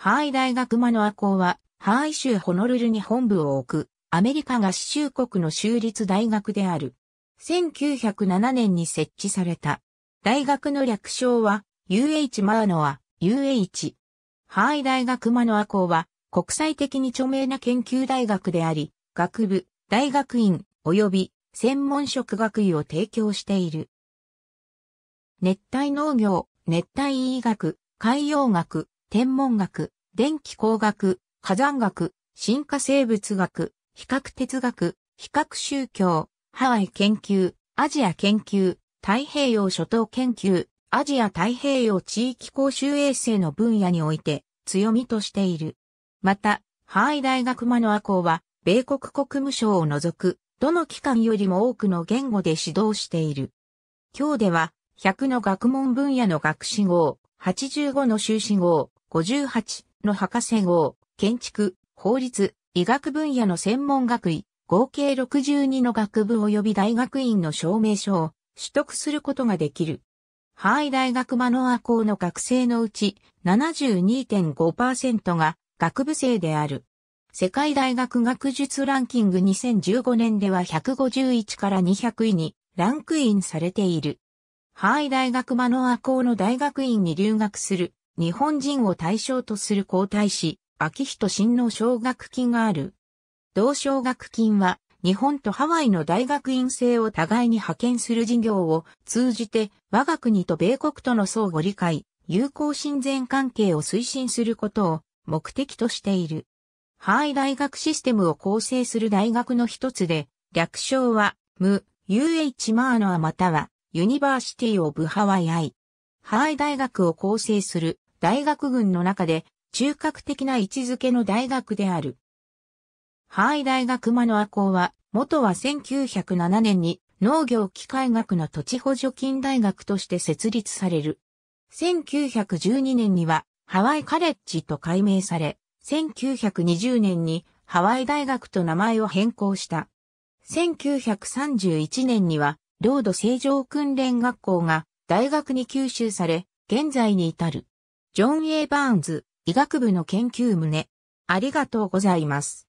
ハーイ大学マノア校は、ハーイ州ホノルルに本部を置く、アメリカ合衆国の州立大学である。1907年に設置された。大学の略称は、UH マーノア、UH。ハーイ大学マノア校は、国際的に著名な研究大学であり、学部、大学院、及び専門職学位を提供している。熱帯農業、熱帯医学、海洋学、天文学、電気工学、火山学、進化生物学、比較哲学、比較宗教、ハワイ研究、アジア研究、太平洋諸島研究、アジア太平洋地域公衆衛生の分野において強みとしている。また、ハワイ大学マノア校は、米国国務省を除く、どの機関よりも多くの言語で指導している。今日では、100の学問分野の学士号、85の修士号、58の博士号、建築、法律、医学分野の専門学位、合計62の学部及び大学院の証明書を取得することができる。ハ囲イ大学マノア校の学生のうち72.5%が学部生である。世界大学学術ランキング2015年では151から200位にランクインされている。ハ囲イ大学マノア校の大学院に留学する日本人を対象とする皇太子、秋人親の奨学金がある。同奨学金は、日本とハワイの大学院生を互いに派遣する事業を通じて、我が国と米国との相互理解、友好親善関係を推進することを目的としている。ハワイ大学システムを構成する大学の一つで、略称は、ム、UH マーノアまたは、ユニバーシティオブハワイアイ。ハワイ大学を構成する大学群の中で中核的な位置づけの大学である。ハワイ大学マノア校は、元は1907年に農業機械学の土地補助金大学として設立される。1912年にはハワイカレッジと改名され、1920年にハワイ大学と名前を変更した。1931年には、領土正常訓練学校が大学に吸収され、現在に至る。ジョン・エイバーンズ、医学部の研究棟。ありがとうございます。